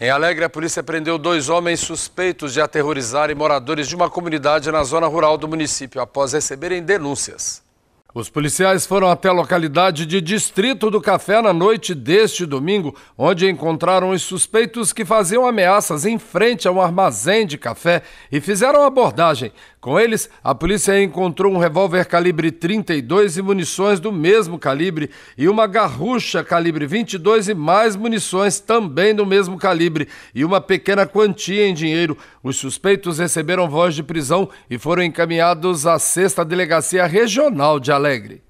Em Alegre, a polícia prendeu dois homens suspeitos de aterrorizarem moradores de uma comunidade na zona rural do município após receberem denúncias. Os policiais foram até a localidade de Distrito do Café na noite deste domingo, onde encontraram os suspeitos que faziam ameaças em frente a um armazém de café e fizeram abordagem. Com eles, a polícia encontrou um revólver calibre 32 e munições do mesmo calibre e uma garrucha calibre 22 e mais munições também do mesmo calibre e uma pequena quantia em dinheiro. Os suspeitos receberam voz de prisão e foram encaminhados à sexta delegacia regional de Alegre. alegre.